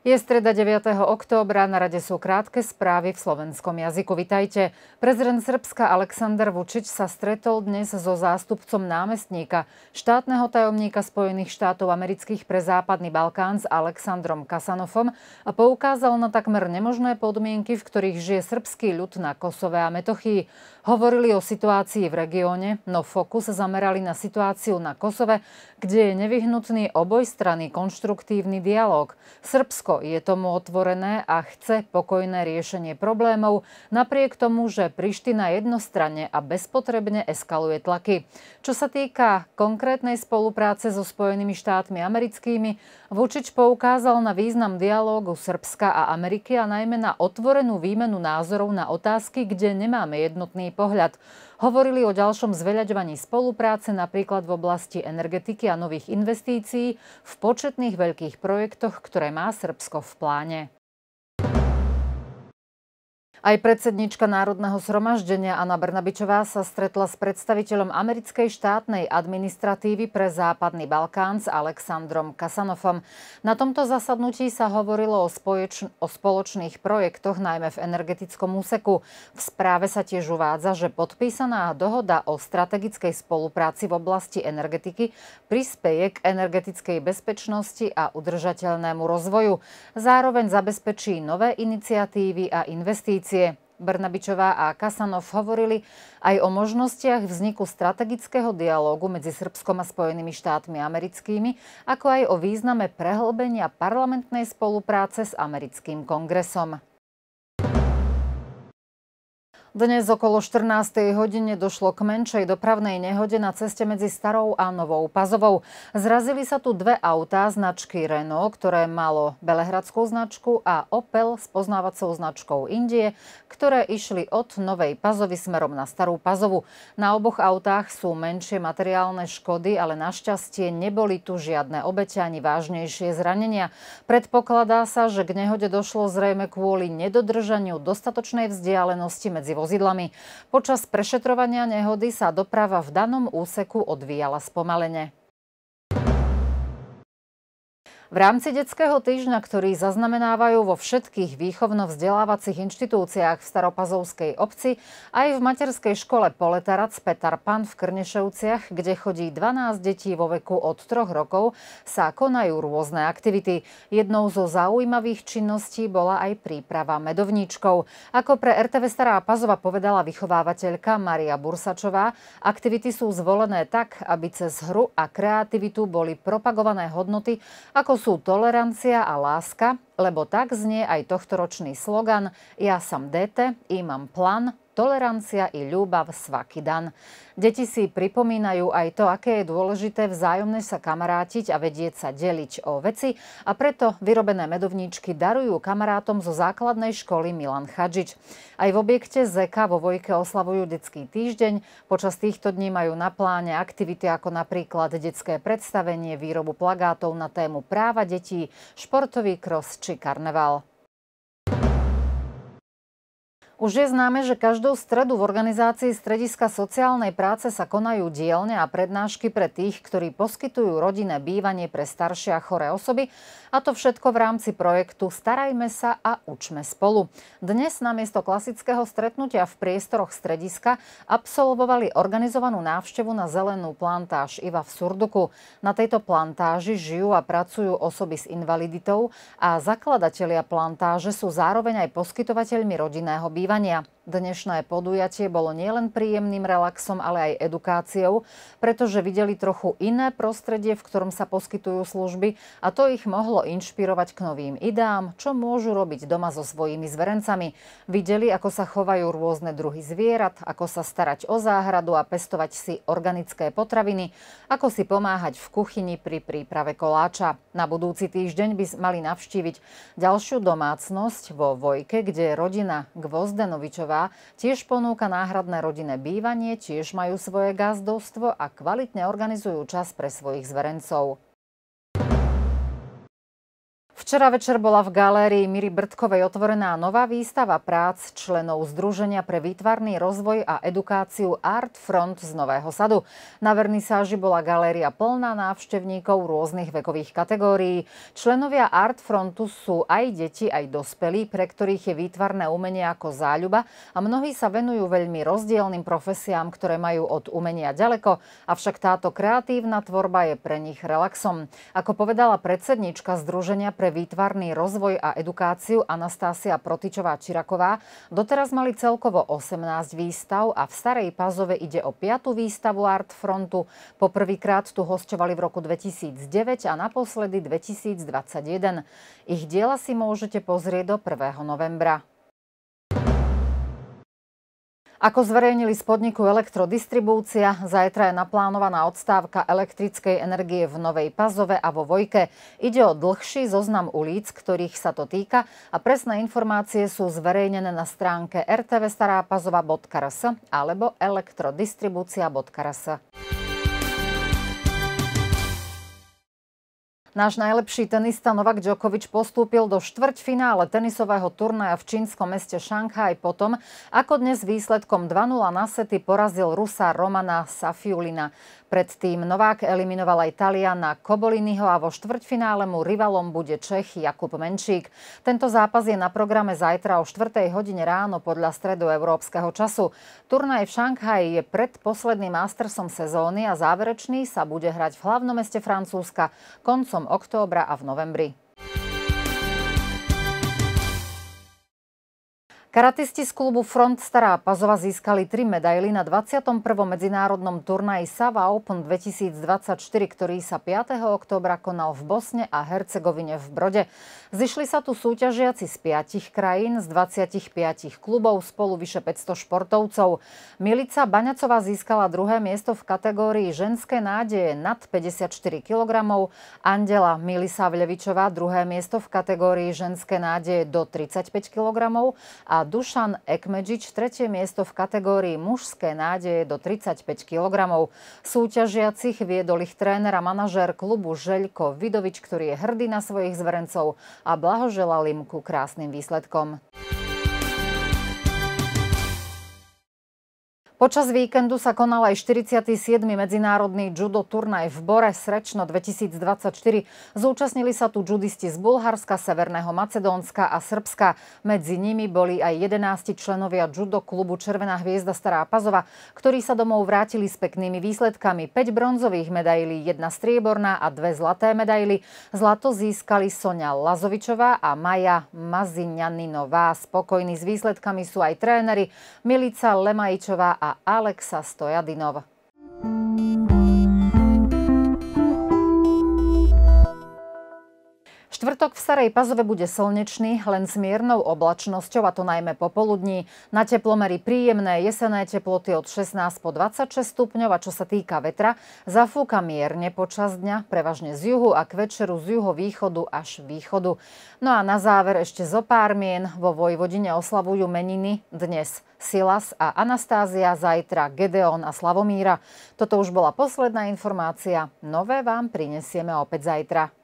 Je streda 9. októbra, na rade sú krátke správy v slovenskom jazyku. Vitajte. Prezident Srbska Aleksandar Vučić sa stretol dnes so zástupcom námestníka štátneho tajomníka Spojených štátov amerických pre Západný Balkán s Aleksandrom Kasanovom a poukázal na takmer nemožné podmienky, v ktorých žije srbský ľud na Kosove a Metochii. Hovorili o situácii v regióne, no fokus zamerali na situáciu na Kosove, kde je nevyhnutný obojstranný konštruktívny dialog. Srbsko je tomu otvorené a chce pokojné riešenie problémov, napriek tomu, že Priština jednostranne a bezpotrebne eskaluje tlaky. Čo sa týka konkrétnej spolupráce so Spojenými štátmi americkými, Vučič poukázal na význam dialógu Srbska a Ameriky a najmä na otvorenú výmenu názorov na otázky, kde nemáme jednotný pohľad. Hovorili o ďalšom zveľaďovaní spolupráce napríklad v oblasti energetiky a nových investícií v početných veľkých projektoch, ktoré má Srbsko v pláne. Aj predsednička Národného zhromaždenia Anna Brnabičová sa stretla s predstaviteľom americkej štátnej administratívy pre Západný Balkán s Alexandrom Kasanovom. Na tomto zasadnutí sa hovorilo o, spoječ- o spoločných projektoch, najmä v energetickom úseku. V správe sa tiež uvádza, že podpísaná dohoda o strategickej spolupráci v oblasti energetiky prispeje k energetickej bezpečnosti a udržateľnému rozvoju. Zároveň zabezpečí nové iniciatívy a investície koalície. Brnabičová a Kasanov hovorili aj o možnostiach vzniku strategického dialógu medzi Srbskom a Spojenými štátmi americkými, ako aj o význame prehlbenia parlamentnej spolupráce s americkým kongresom. Dnes okolo 14. hodine došlo k menšej dopravnej nehode na ceste medzi Starou a Novou Pazovou. Zrazili sa tu dve autá značky Renault, ktoré malo belehradskú značku a Opel s poznávacou značkou Indie, ktoré išli od Novej Pazovy smerom na Starú Pazovu. Na oboch autách sú menšie materiálne škody, ale našťastie neboli tu žiadne obete ani vážnejšie zranenia. Predpokladá sa, že k nehode došlo zrejme kvôli nedodržaniu dostatočnej vzdialenosti medzi vozidlami. Počas prešetrovania nehody sa doprava v danom úseku odvíjala spomalene. V rámci detského týždňa, ktorý zaznamenávajú vo všetkých výchovno-vzdelávacích inštitúciách v Staropazovskej obci, aj v materskej škole Poletarac Petar Pan v Krnešovciach, kde chodí 12 detí vo veku od 3 rokov, sa konajú rôzne aktivity. Jednou zo zaujímavých činností bola aj príprava medovníčkov. Ako pre RTV Stará Pazova povedala vychovávateľka Maria Bursačová, aktivity sú zvolené tak, aby cez hru a kreativitu boli propagované hodnoty ako sú tolerancia a láska, lebo tak znie aj tohtoročný slogan Ja som dete, imam plan, Tolerancia i ľúbav svakidan. Deti si pripomínajú aj to, aké je dôležité vzájomne sa kamarátiť a vedieť sa deliť o veci a preto vyrobené medovníčky darujú kamarátom zo základnej školy Milan Chadžič. Aj v objekte ZEKA vo Vojke oslavujú detský týždeň. Počas týchto dní majú na pláne aktivity ako napríklad detské predstavenie, výrobu plagátov na tému práva detí, športový kros či karneval. Už je známe, že každú stredu v organizácii Strediska sociálnej práce sa konajú dielne a prednášky pre tých, ktorí poskytujú rodinné bývanie pre staršie a choré osoby. A to všetko v rámci projektu Starajme sa a učme spolu. Dnes namiesto klasického stretnutia v priestoroch Strediska absolvovali organizovanú návštevu na zelenú plantáž Iva v Surduku. Na tejto plantáži žijú a pracujú osoby s invaliditou a zakladatelia plantáže sú zároveň aj poskytovateľmi rodinného bývania Ivan je Dnešné podujatie bolo nielen príjemným relaxom, ale aj edukáciou, pretože videli trochu iné prostredie, v ktorom sa poskytujú služby a to ich mohlo inšpirovať k novým ideám, čo môžu robiť doma so svojimi zverencami. Videli, ako sa chovajú rôzne druhy zvierat, ako sa starať o záhradu a pestovať si organické potraviny, ako si pomáhať v kuchyni pri príprave koláča. Na budúci týždeň by mali navštíviť ďalšiu domácnosť vo Vojke, kde rodina Gvozdenovičov Kotlebová tiež ponúka náhradné rodinné bývanie, tiež majú svoje gazdovstvo a kvalitne organizujú čas pre svojich zverencov. Včera večer bola v galérii Miry Brdkovej otvorená nová výstava prác členov Združenia pre výtvarný rozvoj a edukáciu Art Front z Nového Sadu. Na vernisáži bola galéria plná návštevníkov rôznych vekových kategórií. Členovia Art Frontu sú aj deti, aj dospelí, pre ktorých je výtvarné umenie ako záľuba a mnohí sa venujú veľmi rozdielnym profesiám, ktoré majú od umenia ďaleko, avšak táto kreatívna tvorba je pre nich relaxom. Ako povedala predsednička Združenia pre výtvarný rozvoj a edukáciu Anastásia Protičová-Čiraková doteraz mali celkovo 18 výstav a v Starej Pazove ide o 5. výstavu Art Frontu. Poprvýkrát tu hosťovali v roku 2009 a naposledy 2021. Ich diela si môžete pozrieť do 1. novembra. Ako zverejnili z podniku Elektrodistribúcia, zajtra je naplánovaná odstávka elektrickej energie v Novej Pazove a vo Vojke. Ide o dlhší zoznam ulic, ktorých sa to týka a presné informácie sú zverejnené na stránke rtvstarápazova.rs alebo elektrodistribúcia.rs. Náš najlepší tenista Novak Djokovič postúpil do štvrťfinále tenisového turnaja v čínskom meste Šanghaj potom, ako dnes výsledkom 2-0 na sety porazil Rusa Romana Safiulina. Predtým Novák eliminoval aj Taliana Koboliniho a vo štvrťfinále mu rivalom bude Čech Jakub Menšík. Tento zápas je na programe zajtra o 4. hodine ráno podľa stredu európskeho času. Turnaj v Šanghaji je predposledným mastersom sezóny a záverečný sa bude hrať v hlavnom meste Francúzska koncom októbra a v novembri. Karatisti z klubu Front Stará Pazova získali tri medaily na 21. medzinárodnom turnaji Sava Open 2024, ktorý sa 5. októbra konal v Bosne a Hercegovine v Brode. Zišli sa tu súťažiaci z 5 krajín, z 25 klubov, spolu vyše 500 športovcov. Milica Baňacová získala druhé miesto v kategórii ženské nádeje nad 54 kg, Andela Milisa Vlevičová druhé miesto v kategórii ženské nádeje do 35 kg a a Dušan Ekmedžič tretie miesto v kategórii mužské nádeje do 35 kg. Súťažiacich viedol ich tréner a manažér klubu Želko Vidovič, ktorý je hrdý na svojich zverencov a blahoželal im ku krásnym výsledkom. Počas víkendu sa konal aj 47. medzinárodný judo turnaj v Bore Srečno 2024. Zúčastnili sa tu judisti z Bulharska, Severného Macedónska a Srbska. Medzi nimi boli aj 11 členovia judo klubu Červená hviezda Stará Pazova, ktorí sa domov vrátili s peknými výsledkami. 5 bronzových medailí, 1 strieborná a 2 zlaté medaily. Zlato získali Sonia Lazovičová a Maja Maziňaninová. Spokojní s výsledkami sú aj tréneri Milica Lemajičová a Alexa Stojadinov. Štvrtok v Starej Pazove bude slnečný, len s miernou oblačnosťou, a to najmä popoludní. Na teplomery príjemné jesené teploty od 16 po 26 stupňov a čo sa týka vetra, zafúka mierne počas dňa, prevažne z juhu a k večeru z juhovýchodu až východu. No a na záver ešte zo pár mien. Vo Vojvodine oslavujú meniny dnes Silas a Anastázia, zajtra Gedeon a Slavomíra. Toto už bola posledná informácia. Nové vám prinesieme opäť zajtra.